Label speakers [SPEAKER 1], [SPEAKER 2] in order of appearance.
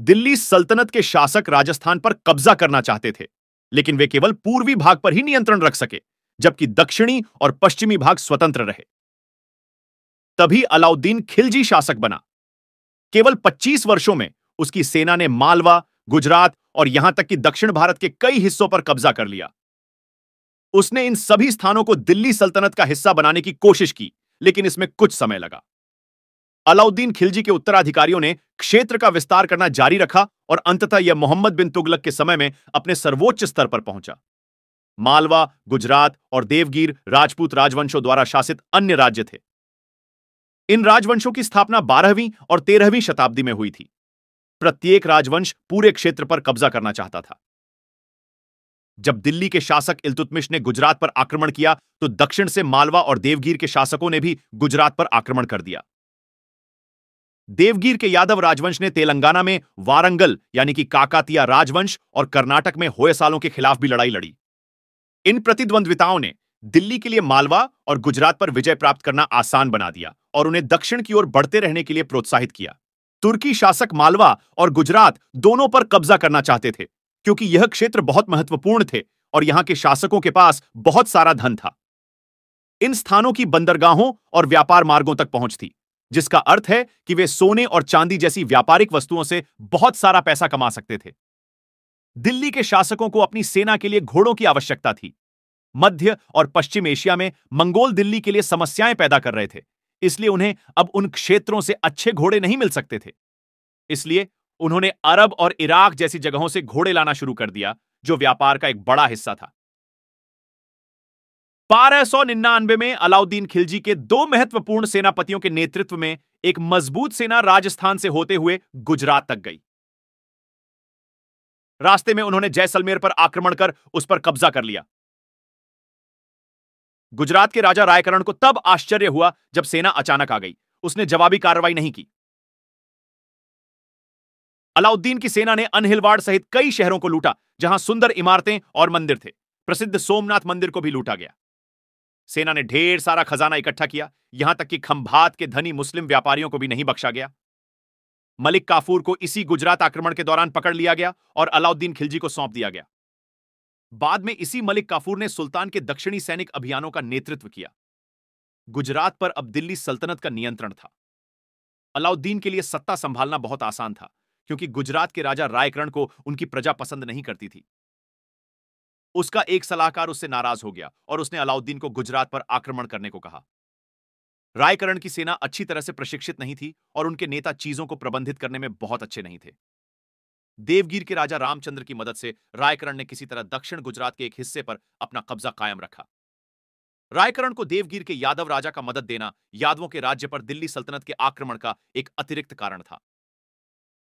[SPEAKER 1] दिल्ली सल्तनत के शासक राजस्थान पर कब्जा करना चाहते थे लेकिन वे केवल पूर्वी भाग पर ही नियंत्रण रख सके जबकि दक्षिणी और पश्चिमी भाग स्वतंत्र रहे तभी अलाउद्दीन खिलजी शासक बना केवल 25 वर्षों में उसकी सेना ने मालवा गुजरात और यहां तक कि दक्षिण भारत के कई हिस्सों पर कब्जा कर लिया उसने इन सभी स्थानों को दिल्ली सल्तनत का हिस्सा बनाने की कोशिश की लेकिन इसमें कुछ समय लगा अलाउद्दीन खिलजी के उत्तराधिकारियों ने क्षेत्र का विस्तार करना जारी रखा और अंततः यह मोहम्मद बिन तुगलक के समय में अपने सर्वोच्च स्तर पर पहुंचा मालवा गुजरात और देवगीर राजपूत राजवंशों द्वारा शासित अन्य राज्य थे इन राजवंशों की स्थापना बारहवीं और तेरहवीं शताब्दी में हुई थी प्रत्येक राजवंश पूरे क्षेत्र पर कब्जा करना चाहता था जब दिल्ली के शासक इलतुतमिश ने गुजरात पर आक्रमण किया तो दक्षिण से मालवा और देवगीर के शासकों ने भी गुजरात पर आक्रमण कर दिया देवगीर के यादव राजवंश ने तेलंगाना में वारंगल यानी कि काकातिया राजवंश और कर्नाटक में होयसालों के खिलाफ भी लड़ाई लड़ी इन प्रतिद्वंद्विताओं ने दिल्ली के लिए मालवा और गुजरात पर विजय प्राप्त करना आसान बना दिया और उन्हें दक्षिण की ओर बढ़ते रहने के लिए प्रोत्साहित किया तुर्की शासक मालवा और गुजरात दोनों पर कब्जा करना चाहते थे क्योंकि यह क्षेत्र बहुत महत्वपूर्ण थे और यहां के शासकों के पास बहुत सारा धन था इन स्थानों की बंदरगाहों और व्यापार मार्गों तक पहुंच थी जिसका अर्थ है कि वे सोने और चांदी जैसी व्यापारिक वस्तुओं से बहुत सारा पैसा कमा सकते थे दिल्ली के शासकों को अपनी सेना के लिए घोड़ों की आवश्यकता थी मध्य और पश्चिम एशिया में मंगोल दिल्ली के लिए समस्याएं पैदा कर रहे थे इसलिए उन्हें अब उन क्षेत्रों से अच्छे घोड़े नहीं मिल सकते थे इसलिए उन्होंने अरब और इराक जैसी जगहों से घोड़े लाना शुरू कर दिया जो व्यापार का एक बड़ा हिस्सा था 1299 में अलाउद्दीन खिलजी के दो महत्वपूर्ण सेनापतियों के नेतृत्व में एक मजबूत सेना राजस्थान से होते हुए गुजरात तक गई रास्ते में उन्होंने जैसलमेर पर आक्रमण कर उस पर कब्जा कर लिया गुजरात के राजा रायकरण को तब आश्चर्य हुआ जब सेना अचानक आ गई उसने जवाबी कार्रवाई नहीं की अलाउद्दीन की सेना ने अनहिलवाड़ सहित कई शहरों को लूटा जहां सुंदर इमारतें और मंदिर थे प्रसिद्ध सोमनाथ मंदिर को भी लूटा गया सेना ने ढेर सारा खजाना इकट्ठा किया यहां तक कि खंभात के धनी मुस्लिम व्यापारियों को भी नहीं बख्शा गया मलिक काफूर को इसी गुजरात आक्रमण के दौरान पकड़ लिया गया और अलाउद्दीन खिलजी को सौंप दिया गया बाद में इसी मलिक काफूर ने सुल्तान के दक्षिणी सैनिक अभियानों का नेतृत्व किया गुजरात पर अब दिल्ली सल्तनत का नियंत्रण था अलाउद्दीन के लिए सत्ता संभालना बहुत आसान था क्योंकि गुजरात के राजा रायकरण को उनकी प्रजा पसंद नहीं करती थी उसका एक सलाहकार उससे नाराज हो गया और उसने अलाउद्दीन को गुजरात पर आक्रमण करने को कहा रायकरण की सेना अच्छी तरह से प्रशिक्षित नहीं थी और उनके नेता चीजों को प्रबंधित करने में बहुत अच्छे नहीं थे देवगीर के राजा रामचंद्र की मदद से रायकरण ने किसी तरह दक्षिण गुजरात के एक हिस्से पर अपना कब्जा कायम रखा रायकरण को देवगीर के यादव राजा का मदद देना यादवों के राज्य पर दिल्ली सल्तनत के आक्रमण का एक अतिरिक्त कारण था